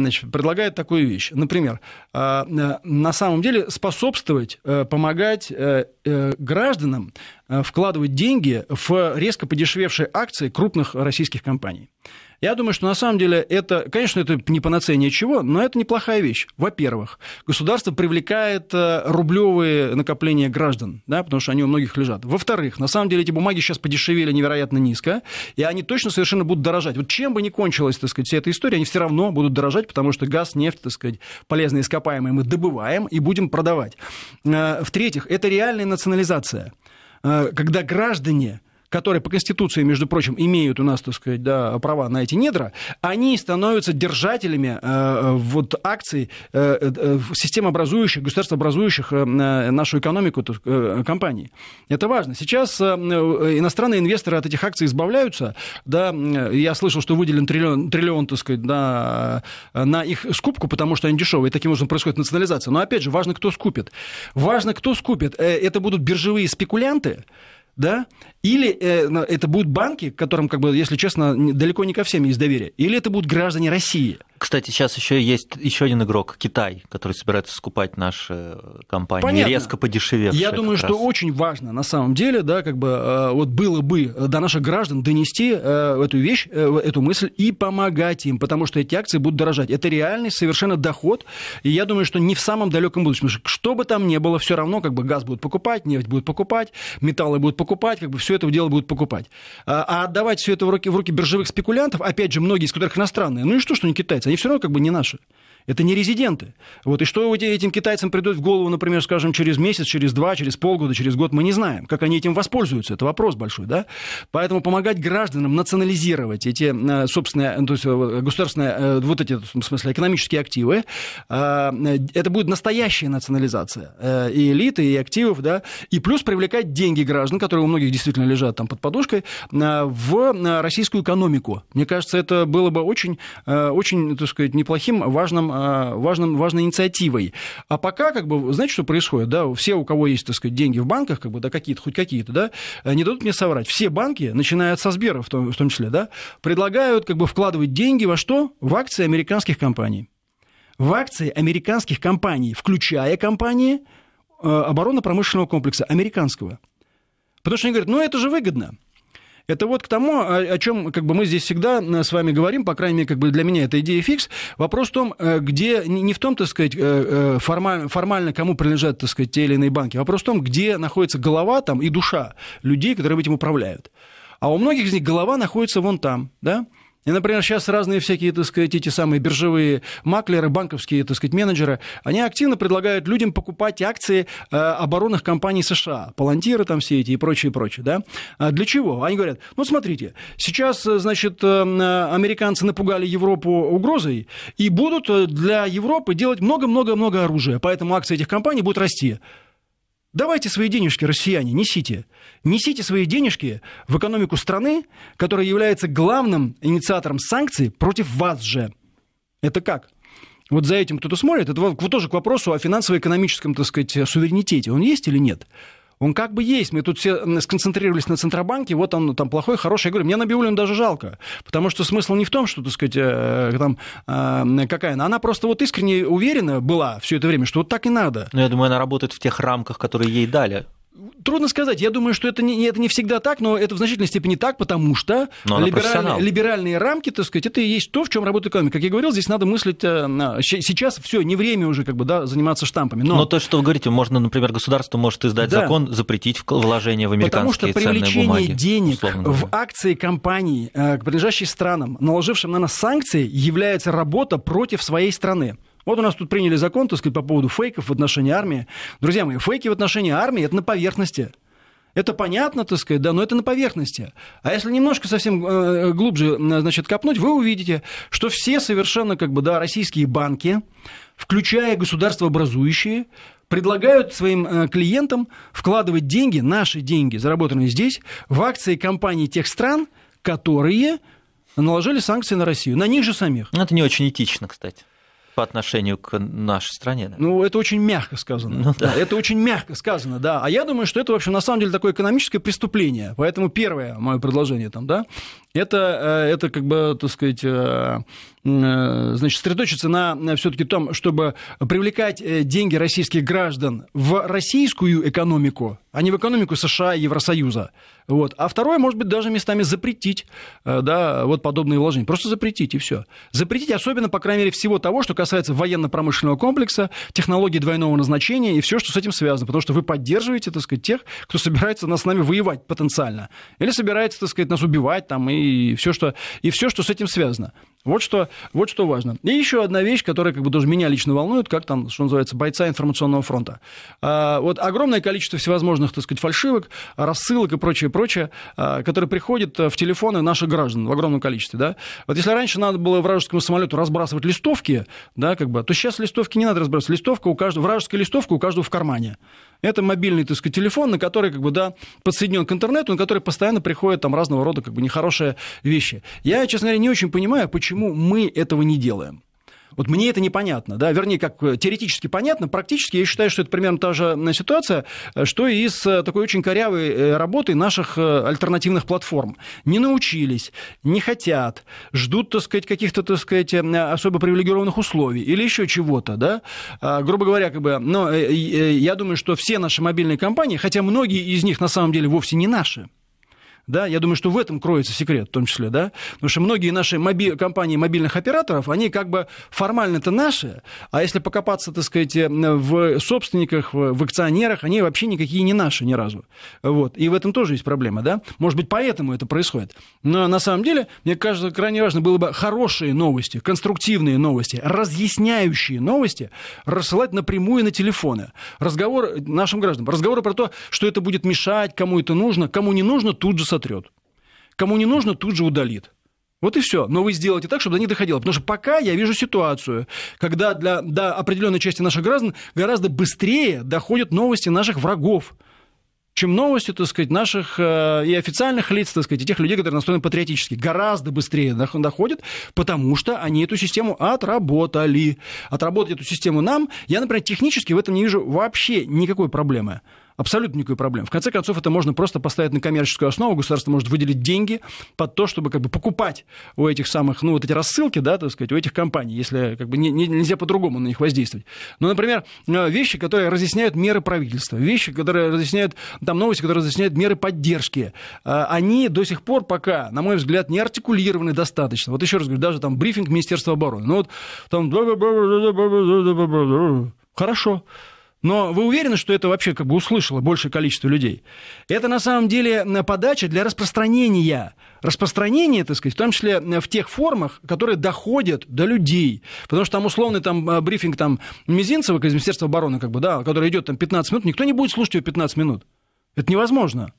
значит, предлагает такую вещь. Например, а, э, на самом деле способствовать, э, помогать э, гражданам Э, вкладывать деньги в резко подешевевшие акции крупных российских компаний. Я думаю, что на самом деле это, конечно, это не панацея ничего, но это неплохая вещь. Во-первых, государство привлекает э, рублевые накопления граждан, да, потому что они у многих лежат. Во-вторых, на самом деле эти бумаги сейчас подешевели невероятно низко, и они точно совершенно будут дорожать. Вот чем бы ни кончилась, так сказать, вся эта история, они все равно будут дорожать, потому что газ, нефть, так сказать, полезные ископаемые мы добываем и будем продавать. Э, в-третьих, это реальная национализация. А, когда граждане которые по Конституции, между прочим, имеют у нас, так сказать, да, права на эти недра, они становятся держателями э, вот акций э, э, системообразующих, государствообразующих э, нашу экономику э, компаний. Это важно. Сейчас э, э, иностранные инвесторы от этих акций избавляются. Да, я слышал, что выделен триллион, триллион так сказать, на, на их скупку, потому что они дешевые. Таким образом происходит национализация. Но опять же, важно, кто скупит. Важно, кто скупит. Э, это будут биржевые спекулянты, да, или э, это будут банки, которым, как бы, если честно, далеко не ко всем есть доверие, или это будут граждане России – кстати, сейчас еще есть еще один игрок Китай, который собирается скупать наши э, компании Понятно. резко подешевевшие. Я думаю, что раз. очень важно на самом деле, да, как бы э, вот было бы э, до наших граждан донести эту вещь, эту мысль и помогать им, потому что эти акции будут дорожать. Это реальный совершенно доход, и я думаю, что не в самом далеком будущем, что бы там ни было, все равно как бы газ будут покупать, нефть будут покупать, металлы будут покупать, как бы все это дело будут покупать. А, а отдавать все это в руки, в руки биржевых спекулянтов, опять же, многие из которых иностранные, ну и что, что не китайцы, они все равно как бы не наши. Это не резиденты. Вот. И что этим китайцам придет в голову, например, скажем, через месяц, через два, через полгода, через год, мы не знаем. Как они этим воспользуются, это вопрос большой. Да? Поэтому помогать гражданам национализировать эти э, собственные, ну, то есть э, государственные, э, вот эти, в смысле, экономические активы, это будет настоящая национализация и элиты, и активов, да, и плюс привлекать деньги граждан, которые у многих действительно лежат там под подушкой, в российскую экономику. Мне кажется, это было бы очень, очень так сказать, неплохим, важным Э, важным, важной инициативой. А пока, как бы, знаете, что происходит, да, все, у кого есть, так сказать, деньги в банках, как бы, да, какие-то, хоть какие-то, да, не дадут мне соврать, все банки, начиная со Сбера в том, в том числе, да, предлагают, как бы, вкладывать деньги во что? В акции американских компаний. В акции американских компаний, включая компании э, оборонно-промышленного комплекса американского. Потому что они говорят, ну это же выгодно. Это вот к тому, о, о чем как бы, мы здесь всегда э, с вами говорим, по крайней мере, как бы для меня это идея фикс. Вопрос в том, э, где, не в том, так сказать, э, формально, формально кому принадлежат, так сказать, те или иные банки. Вопрос в том, где находится голова там и душа людей, которые этим управляют. А у многих из них голова находится вон там, да? И, например, сейчас разные всякие, так сказать, эти самые биржевые маклеры, банковские, так сказать, менеджеры, они активно предлагают людям покупать акции э, оборонных компаний США, Палантиры там все эти и прочее, прочее, да. А для чего? Они говорят, ну, смотрите, сейчас, э, значит, э, американцы напугали Европу угрозой и будут для Европы делать много-много-много оружия, поэтому акции этих компаний будут расти. Давайте свои денежки, россияне, несите. Несите свои денежки в экономику страны, которая является главным инициатором санкций против вас же. Это как? Вот за этим кто-то смотрит. Это вот тоже к вопросу о финансово-экономическом, так сказать, суверенитете. Он есть или нет? Он как бы есть. Мы тут все сконцентрировались на Центробанке, вот он там плохой, хороший. Я говорю, мне Набиулину даже жалко, потому что смысл не в том, что, так сказать, э, там, э, какая она. Она просто вот искренне уверена была все это время, что вот так и надо. Но ну, я думаю, она работает в тех рамках, которые ей дали. Трудно сказать. Я думаю, что это не, это не всегда так, но это в значительной степени так, потому что либераль, либеральные рамки, так сказать, это и есть то, в чем работает экономика. Как я говорил, здесь надо мыслить... Э, сейчас все, не время уже как бы, да, заниматься штампами. Но... но то, что вы говорите, можно, например, государство может издать да. закон, запретить вложение в американские Потому что привлечение бумаги, денег в акции компаний, э, принадлежащих странам, наложившим на нас санкции, является работа против своей страны. Вот у нас тут приняли закон, так сказать, по поводу фейков в отношении армии. Друзья мои, фейки в отношении армии – это на поверхности. Это понятно, так сказать, да, но это на поверхности. А если немножко совсем э, глубже, э, значит, копнуть, вы увидите, что все совершенно, как бы, да, российские банки, включая государствообразующие, предлагают своим э, клиентам вкладывать деньги, наши деньги, заработанные здесь, в акции компаний тех стран, которые наложили санкции на Россию, на них же самих. Ну, это не очень этично, кстати по отношению к нашей стране. Наверное. Ну, это очень мягко сказано. Ну, да. да. Это очень мягко сказано, да. А я думаю, что это, вообще на самом деле такое экономическое преступление. Поэтому первое мое предложение там, да, это, э, это как бы, так сказать, э, Э, значит, сосредоточиться на э, все-таки том, чтобы привлекать э, деньги российских граждан в российскую экономику, а не в экономику США и Евросоюза. Вот. А второе, может быть, даже местами запретить да, вот подобные вложения. Просто запретить, и все. Запретить, особенно, по крайней мере, всего того, что касается военно-промышленного комплекса, технологий двойного назначения и все, что с этим связано. Потому что вы поддерживаете, так сказать, тех, кто собирается нас с нами воевать потенциально. Или собирается, так сказать, нас убивать там, и, все, что, и все, что с этим связано. Вот что, вот что важно. И еще одна вещь, которая как бы даже меня лично волнует, как там, что называется, бойца информационного фронта. А, вот огромное количество всевозможных, так сказать, фальшивок, рассылок и прочее, прочее, а, которые приходят э, в телефоны наших граждан в огромном количестве, да. Вот если раньше надо было вражескому самолету разбрасывать листовки, да, как бы, а то сейчас листовки не надо разбрасывать. Листовка у каждого, вражеская листовка у каждого в кармане. Это мобильный, так сказать, телефон, на который, как бы, да, подсоединен к интернету, на который постоянно приходят там разного рода, как бы, нехорошие вещи. Я, честно говоря, не очень понимаю, почему почему мы этого не делаем. Вот мне это непонятно, да, вернее, как э, теоретически понятно, практически я считаю, что это примерно та же э, ситуация, э, что и с такой очень корявой работой наших альтернативных платформ. Не научились, не хотят, ждут, так сказать, каких-то, так сказать, особо привилегированных условий или еще чего-то, да. А, грубо говоря, как бы, но я думаю, что все наши мобильные компании, хотя многие из них на самом деле вовсе не наши, да, я думаю, что в этом кроется секрет в том числе, да, потому что многие наши моби... компании мобильных операторов, они как бы формально-то наши, а если покопаться, так сказать, э, в собственниках, в акционерах, они вообще никакие не наши ни разу. Вот. И в этом тоже есть проблема, да. Может быть, поэтому это происходит. Но на самом деле, мне кажется, крайне важно было бы хорошие новости, конструктивные новости, разъясняющие новости рассылать напрямую на телефоны. Разговоры нашим гражданам, разговоры про то, что это будет мешать, кому это нужно, кому не нужно, тут же сотрет. Кому не нужно, тут же удалит. Вот и все. Но вы сделаете так, чтобы до них доходило. Потому что пока я вижу ситуацию, когда для, до определенной части наших граждан гораздо быстрее доходят новости наших врагов, чем новости, так сказать, наших э, и официальных лиц, так сказать, и тех людей, которые настроены патриотически. Гораздо быстрее доходят, потому что они эту систему отработали. Отработать эту систему нам, я, например, технически в этом не вижу вообще никакой проблемы. Абсолютно никакой проблемы. В конце концов, это можно просто поставить на коммерческую основу. Государство может выделить деньги под то, чтобы как бы покупать у этих самых, ну, вот эти рассылки, да, так сказать, у этих компаний, если как бы не, не, нельзя по-другому на них воздействовать. Но, например, вещи, которые разъясняют меры правительства, вещи, которые разъясняют, там новости, которые разъясняют меры поддержки, они до сих пор пока, на мой взгляд, не артикулированы достаточно. Вот еще раз говорю, даже там брифинг Министерства обороны. Ну вот там... Хорошо. Но вы уверены, что это вообще как бы услышало большее количество людей? Это на самом деле э, подача для распространения. Распространение, так сказать, в том числе э, в тех формах, которые доходят до людей. Потому что там условный там, э, брифинг там, Мизинцева из Министерства обороны, как бы, да, который идет там 15 минут, никто не будет слушать его 15 минут. Это невозможно.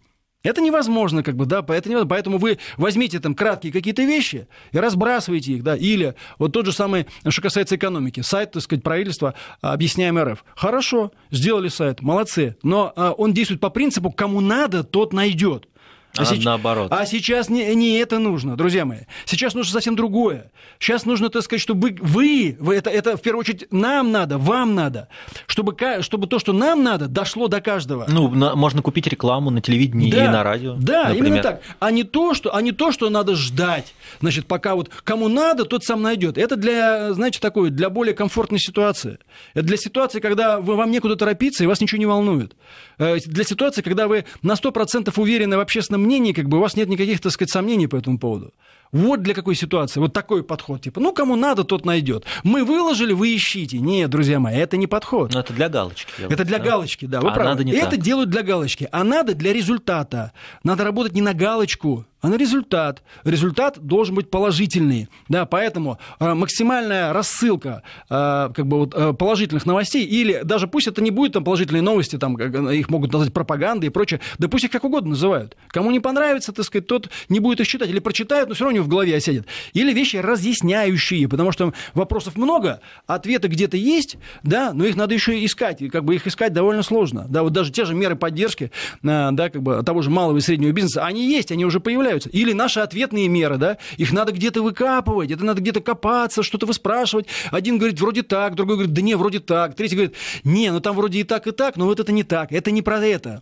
Это невозможно, как бы, да, поэтому, поэтому вы возьмите там краткие какие-то вещи и разбрасывайте их, да, или вот тот же самый, что касается экономики, сайт, так сказать, правительства а, «Объясняем РФ». Хорошо, сделали сайт, молодцы, но а, он действует по принципу «кому надо, тот найдет». А, а сейчас, наоборот. А сейчас не, не это нужно, друзья мои. Сейчас нужно совсем другое. Сейчас нужно, так сказать, чтобы вы, вы это, это в первую очередь нам надо, вам надо, чтобы, чтобы то, что нам надо, дошло до каждого. Ну, на, можно купить рекламу на телевидении да, или на радио. Да, например. именно так. А не, то, что, а не то, что надо ждать. Значит, пока вот кому надо, тот сам найдет. Это для, знаете, такой, для более комфортной ситуации. Это для ситуации, когда вы, вам некуда торопиться и вас ничего не волнует. Э, для ситуации, когда вы на 100% уверены в общественном мнении как бы у вас нет никаких, так сказать, сомнений по этому поводу. Вот для какой ситуации. Вот такой подход. Типа, ну, кому надо, тот найдет. Мы выложили, вы ищите. Нет, друзья мои, это не подход. Но ну, это для галочки. Делают, это для да? галочки, да. Вы а правы. Надо не это так. делают для галочки. А надо для результата. Надо работать не на галочку, а на результат. Результат должен быть положительный. Да, поэтому э, максимальная рассылка э, как бы вот, э, положительных новостей, или даже пусть это не будет там положительные новости, там, их могут назвать пропагандой и прочее, да пусть их как угодно называют. Кому не понравится, так сказать, тот не будет их читать. Или прочитают, но все равно в голове осядет. Или вещи разъясняющие, потому что вопросов много, ответы где-то есть, да, но их надо еще искать, и как бы их искать довольно сложно. Да, вот даже те же меры поддержки, э, да, как бы того же малого и среднего бизнеса, они есть, они уже появляются. Или наши ответные меры, да, их надо где-то выкапывать, это надо где-то копаться, что-то выспрашивать. Один говорит, вроде так, другой говорит, да не, вроде так. Третий говорит, не, ну там вроде и так, и так, но вот это не так, это не про это.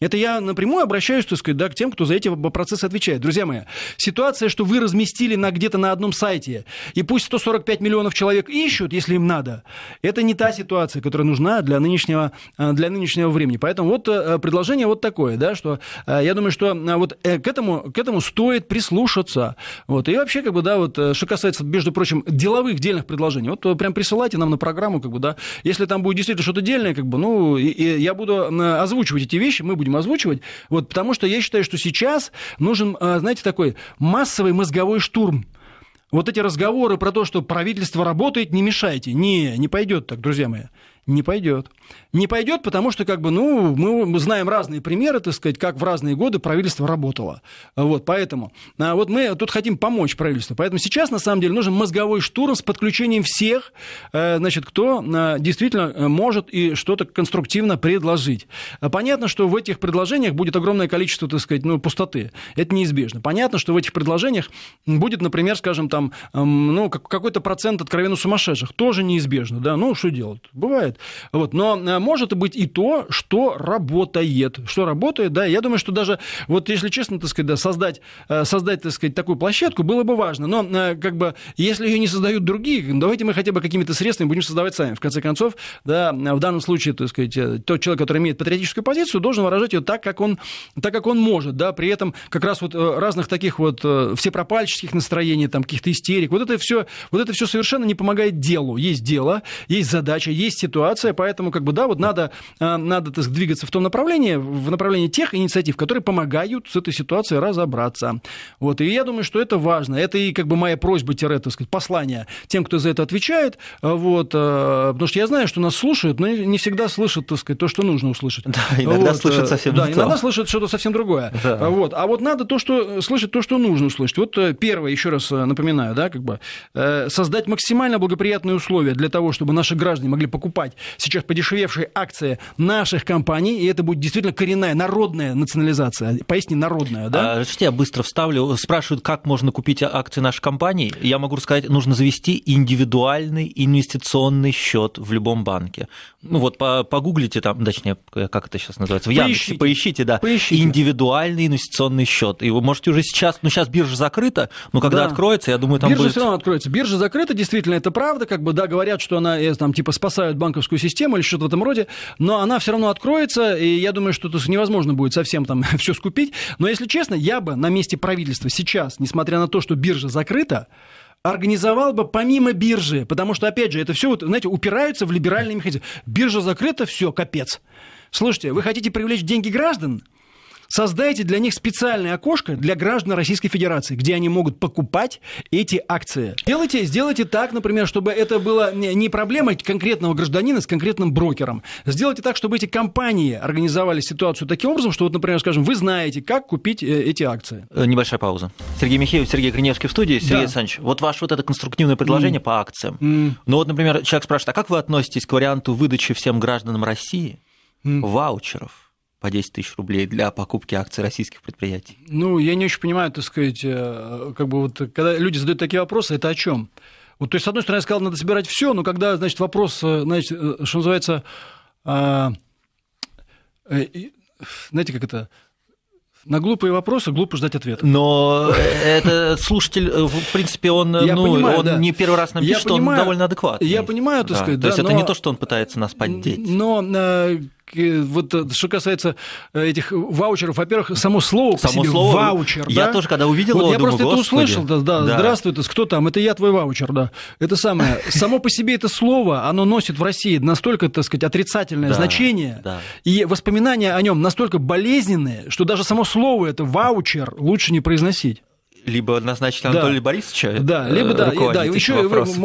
Это я напрямую обращаюсь, так сказать, да, к тем, кто за эти процессы отвечает. Друзья мои, ситуация, что вы разместили на, где-то на одном сайте, и пусть 145 миллионов человек ищут, если им надо, это не та ситуация, которая нужна для нынешнего, э, для нынешнего времени. Поэтому вот э, предложение вот такое, да, что э, я думаю, что вот к этому, к этому стоит прислушаться. Вот. И вообще, как бы, да, вот, что касается, между прочим, деловых дельных предложений, вот прям присылайте нам на программу, как бы, да, если там будет действительно что-то дельное, как бы, ну, и, и я буду озвучивать эти вещи, мы будем озвучивать, вот, потому что я считаю, что сейчас нужен, знаете, такой массовый мозговой штурм. Вот эти разговоры про то, что правительство работает, не мешайте. Не, не пойдет так, друзья мои. Не пойдет. Не пойдет, потому что, как бы, ну, мы, знаем разные примеры, так сказать, как в разные годы правительство работало. Вот, поэтому. А, вот мы тут хотим помочь правительству. Поэтому сейчас, на самом деле, нужен мозговой штурм с подключением всех, э, значит, кто э, действительно э, может и что-то конструктивно предложить. А понятно, что в этих предложениях будет огромное количество, так сказать, ну, пустоты. Это неизбежно. Понятно, что в этих предложениях будет, например, скажем, там, эм, ну, какой-то процент откровенно сумасшедших. Тоже неизбежно, да. Ну, что делать? Бывает. Вот. Но э, может быть и то, что работает. Что работает, да, я думаю, что даже, вот если честно, так сказать, да, создать, э, создать, так сказать, такую площадку было бы важно. Но э, как бы, если ее не создают другие, давайте мы хотя бы какими-то средствами будем создавать сами. В конце концов, да, в данном случае, так сказать, тот человек, который имеет патриотическую позицию, должен выражать ее так, как он, так, как он может, да, при этом как раз вот разных таких вот всепропальческих настроений, там, каких-то истерик, вот это все, вот это все совершенно не помогает делу. Есть дело, есть задача, есть ситуация, ситуация, поэтому как бы, да, вот надо, э, надо так, двигаться в том направлении, в направлении тех инициатив, которые помогают с этой ситуацией разобраться. Вот, и я думаю, что это важно. Это и как бы моя просьба, тире, так сказать, послание тем, кто за это отвечает, э, вот, э, потому что я знаю, что нас слушают, но не всегда слышат, так сказать, то, что нужно услышать. Да, иногда вот, слышат совсем Да, иногда слышат что-то совсем другое. Да. Вот, а вот надо то, что слышать, то, что нужно услышать. Вот первое, еще раз напоминаю, да, как бы создать максимально благоприятные условия для того, чтобы наши граждане могли покупать покупать сейчас подешевевшие акции наших компаний, и это будет действительно коренная, народная национализация, поистине народная, да? А, что я быстро вставлю. Спрашивают, как можно купить акции нашей компании. Я могу сказать, нужно завести индивидуальный инвестиционный счет в любом банке. Ну вот погуглите там, точнее, как это сейчас называется, в Яндексе, поищите, да, поищите. индивидуальный инвестиционный счет. И вы можете уже сейчас, ну сейчас биржа закрыта, но когда да. откроется, я думаю, там биржа будет... Биржа все равно откроется. Биржа закрыта, действительно, это правда, как бы, да, говорят, что она, э, там, типа, спасают банков банковскую систему или что-то в этом роде, но она все равно откроется, и я думаю, что тут невозможно будет совсем там все скупить. Но если честно, я бы на месте правительства сейчас, несмотря на то, что биржа закрыта, организовал бы помимо биржи, потому что, опять же, это все, вот, знаете, упирается в либеральные механизм. Биржа закрыта, все, капец. Слушайте, вы хотите привлечь деньги граждан? Создайте для них специальное окошко для граждан Российской Федерации, где они могут покупать эти акции. Делайте, сделайте так, например, чтобы это было не проблема конкретного гражданина с конкретным брокером. Сделайте так, чтобы эти компании организовали ситуацию таким образом, что, вот, например, скажем, вы знаете, как купить э, эти акции. Э, небольшая пауза. Сергей Михеев, Сергей Гриневский в студии. Сергей да. Александрович, вот ваше вот это конструктивное предложение mm. по акциям. Mm. Ну вот, например, человек спрашивает, а как вы относитесь к варианту выдачи всем гражданам России mm. ваучеров? по 10 тысяч рублей для покупки акций российских предприятий? Ну, я не очень понимаю, так сказать, э, как бы вот, когда люди задают такие вопросы, это о чем? Вот, то есть, с одной стороны, я сказал, надо собирать все, но когда, значит, вопрос, э, значит, э, что называется, а, знаете, как это, на глупые вопросы глупо ждать ответа. Но это слушатель, в принципе, он, я ну, понимаю, он да. не первый раз нам пишет, я понимаю, он довольно адекватный. Я понимаю, так да. сказать. Да, то есть но... это не то, что он пытается нас поддеть. Но Э, вот э, что касается э, этих ваучеров, во-первых, само слово само по себе слово, ваучер. Я да? тоже когда увидел вот его, я думаю, просто Господи. это услышал, да, да, да. здравствуй, это кто там, это я твой ваучер, да. Это самое. Само по себе это слово, оно носит в России настолько, так сказать, отрицательное значение, и воспоминания о нем настолько болезненные, что даже само слово это ваучер лучше не произносить либо назначить Анатолия да. Борисовича. Э, да, либо да, да еще,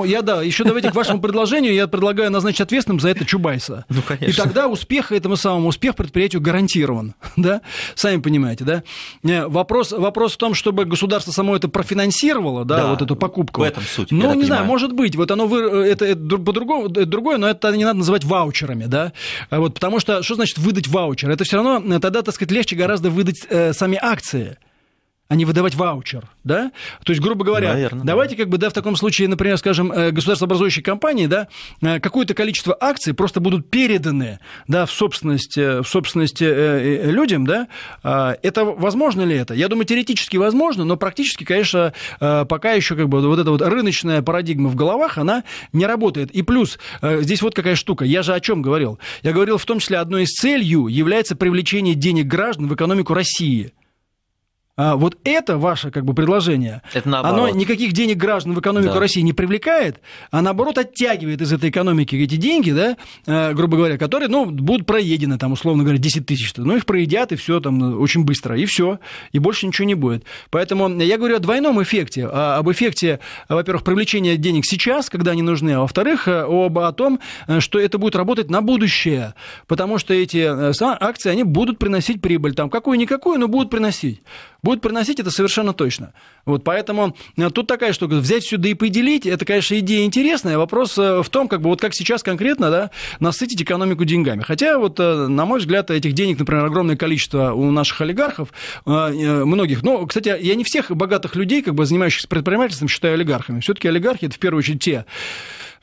я да, еще давайте к вашему предложению я предлагаю назначить ответственным за это Чубайса. Ну, конечно. И тогда успех этому самому успех предприятию гарантирован, да? Сами понимаете, да? Э, вопрос, вопрос в том, чтобы государство само это профинансировало, да, да вот эту покупку. В этом суть. Ну, не понимаю. знаю, может быть, вот оно вы, э, это, это по-другому другое, но это не надо называть ваучерами, да? А вот, потому что что значит выдать ваучер? Это все равно тогда, так сказать, легче гораздо выдать э, сами акции а не выдавать ваучер, да? То есть, грубо говоря, Наверное, давайте да. как бы, да, в таком случае, например, скажем, э, государствообразующие компании, да, э, какое-то количество акций просто будут переданы, да, в собственность, э, в собственность людям, да? А, это возможно ли это? Я думаю, теоретически возможно, но практически, конечно, пока еще как бы вот эта вот рыночная парадигма в головах, она не работает. И плюс, здесь вот какая штука. Я же о чем говорил? Я говорил в том числе одной из целью является привлечение денег граждан в экономику России. А, вот это ваше как бы, предложение, это наоборот. оно никаких денег граждан в экономику да. России не привлекает, а наоборот оттягивает из этой экономики эти деньги, да, а, грубо говоря, которые ну, будут проедены, там, условно говоря, 10 тысяч. Ну, их проедят, и все там э, очень быстро, и все, и больше ничего не будет. Поэтому я говорю о двойном эффекте, а, об эффекте, во-первых, привлечения денег сейчас, когда они нужны, а во-вторых, э, об, о том, э, что это будет работать на будущее, потому что эти акции, они будут приносить прибыль, там, какую-никакую, но будут приносить. Будет приносить это совершенно точно. Вот поэтому э, тут такая штука. Взять сюда и поделить, это, конечно, идея интересная. Вопрос э, в том, как бы вот как сейчас конкретно да, насытить экономику деньгами. Хотя вот, э, на мой взгляд, этих денег, например, огромное количество у наших олигархов, многих. Но, ну, кстати, я не всех богатых людей, как бы занимающихся предпринимательством, считаю олигархами. все таки олигархи – это в первую очередь те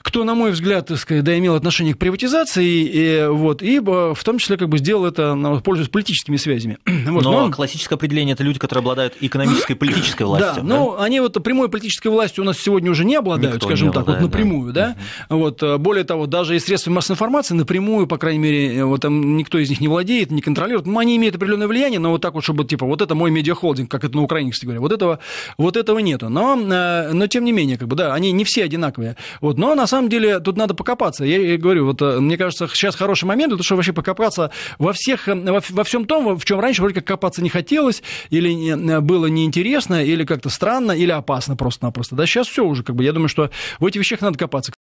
кто, на мой взгляд, так сказать, да, имел отношение к приватизации, и, вот, и э, в том числе как бы сделал это, ну, пользуясь политическими связями. Вот, но, но классическое определение – это люди, которые обладают экономической, и политической властью. Да, да? но они вот прямой политической властью у нас сегодня уже не обладают, Никто скажем не так, вот напрямую, да. да? Угу. Вот, э, более того, даже и средства массовой информации напрямую, по крайней мере, э, вот там никто из них не владеет, не контролирует. Ну, они имеют определенное влияние, но вот так вот, чтобы, типа, вот это мой медиахолдинг, как это на Украине, кстати говоря, вот этого, вот этого нету. Но, но тем не менее, как бы, да, они не все одинаковые. Вот, но на самом деле тут надо покопаться. Я, говорю, вот э, мне кажется, сейчас хороший момент, это чтобы вообще покопаться во всех, э, во, во всем том, в чем раньше вроде как копаться не хотелось, или не, э, было неинтересно, или как-то странно, или опасно просто-напросто. Да, сейчас все уже, как бы, я думаю, что в этих вещах надо копаться.